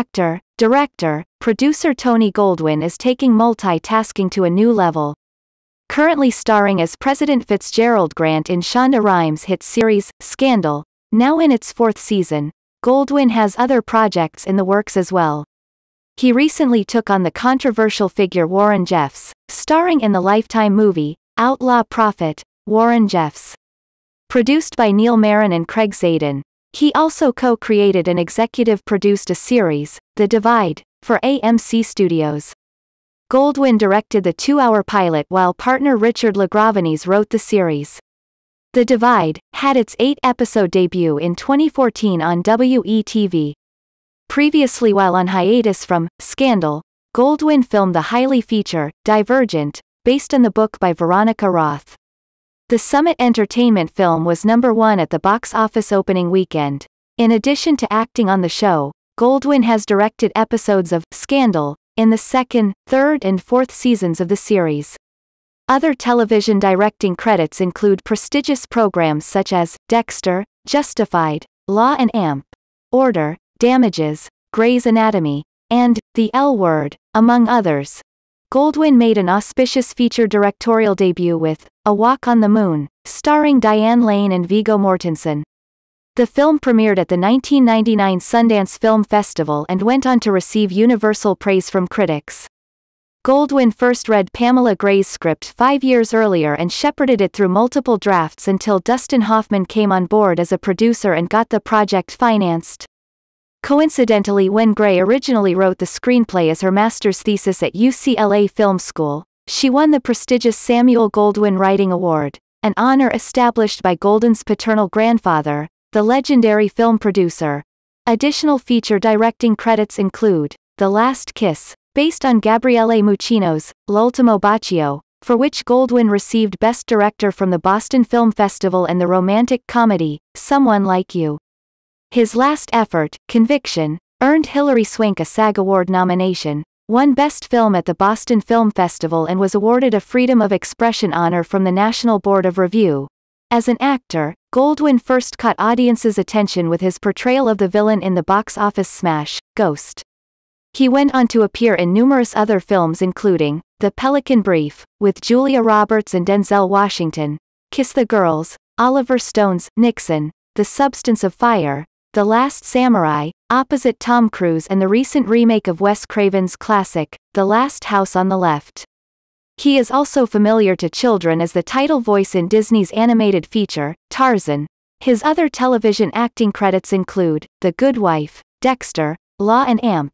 Actor, director, producer Tony Goldwyn is taking multitasking to a new level. Currently starring as President Fitzgerald Grant in Shonda Rhimes' hit series, Scandal, now in its fourth season, Goldwyn has other projects in the works as well. He recently took on the controversial figure Warren Jeffs, starring in the Lifetime movie, Outlaw Prophet, Warren Jeffs. Produced by Neil Marin and Craig Zaden, he also co-created and executive produced a series, The Divide, for AMC Studios. Goldwyn directed the two-hour pilot while partner Richard Lagravenes wrote the series. The Divide had its eight-episode debut in 2014 on WETV. Previously while on hiatus from Scandal, Goldwyn filmed the highly feature Divergent, based on the book by Veronica Roth. The Summit Entertainment film was number one at the box office opening weekend. In addition to acting on the show, Goldwyn has directed episodes of Scandal in the second, third, and fourth seasons of the series. Other television directing credits include prestigious programs such as Dexter, Justified, Law and Amp, Order, Damages, Grey's Anatomy, and The L Word, among others. Goldwyn made an auspicious feature directorial debut with A Walk on the Moon, starring Diane Lane and Vigo Mortensen. The film premiered at the 1999 Sundance Film Festival and went on to receive universal praise from critics. Goldwyn first read Pamela Gray's script five years earlier and shepherded it through multiple drafts until Dustin Hoffman came on board as a producer and got the project financed. Coincidentally when Gray originally wrote the screenplay as her master's thesis at UCLA Film School, she won the prestigious Samuel Goldwyn Writing Award, an honor established by Golden's paternal grandfather, the legendary film producer. Additional feature directing credits include The Last Kiss, based on Gabriele Muccino's L'ultimo bacio, for which Goldwyn received Best Director from the Boston Film Festival and the romantic comedy Someone Like You. His last effort, Conviction, earned Hilary Swank a SAG Award nomination, won Best Film at the Boston Film Festival and was awarded a Freedom of Expression honor from the National Board of Review. As an actor, Goldwyn first caught audiences' attention with his portrayal of the villain in the box office smash, Ghost. He went on to appear in numerous other films including, The Pelican Brief, with Julia Roberts and Denzel Washington, Kiss the Girls, Oliver Stone's, Nixon, The Substance of Fire, the Last Samurai, opposite Tom Cruise and the recent remake of Wes Craven's classic, The Last House on the Left. He is also familiar to children as the title voice in Disney's animated feature, Tarzan. His other television acting credits include The Good Wife, Dexter, Law and Amp,